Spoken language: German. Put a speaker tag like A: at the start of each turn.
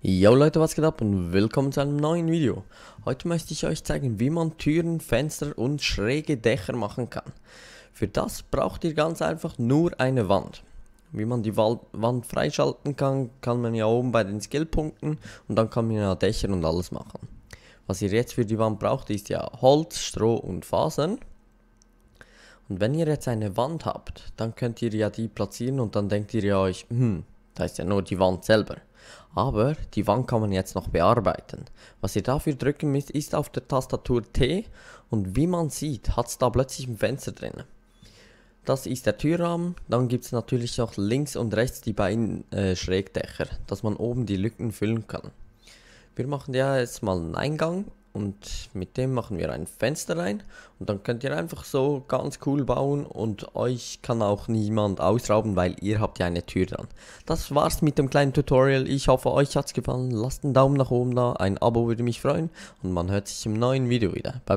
A: Yo Leute, was geht ab und willkommen zu einem neuen Video. Heute möchte ich euch zeigen, wie man Türen, Fenster und schräge Dächer machen kann. Für das braucht ihr ganz einfach nur eine Wand. Wie man die Wand freischalten kann, kann man ja oben bei den Skillpunkten und dann kann man ja Dächer und alles machen. Was ihr jetzt für die Wand braucht, ist ja Holz, Stroh und Fasern. Und wenn ihr jetzt eine Wand habt, dann könnt ihr ja die platzieren und dann denkt ihr ja euch, hm, da ist ja nur die Wand selber. Aber die Wand kann man jetzt noch bearbeiten. Was ihr dafür drücken müsst, ist auf der Tastatur T und wie man sieht, hat es da plötzlich ein Fenster drin. Das ist der Türrahmen, dann gibt es natürlich noch links und rechts die beiden äh, Schrägdächer, dass man oben die Lücken füllen kann. Wir machen ja jetzt mal einen Eingang und mit dem machen wir ein Fenster rein und dann könnt ihr einfach so ganz cool bauen und euch kann auch niemand ausrauben, weil ihr habt ja eine Tür dran. Das war's mit dem kleinen Tutorial, ich hoffe euch
B: hat's gefallen, lasst einen Daumen nach oben da, ein Abo würde mich freuen und man hört sich im neuen Video wieder. Bye bye.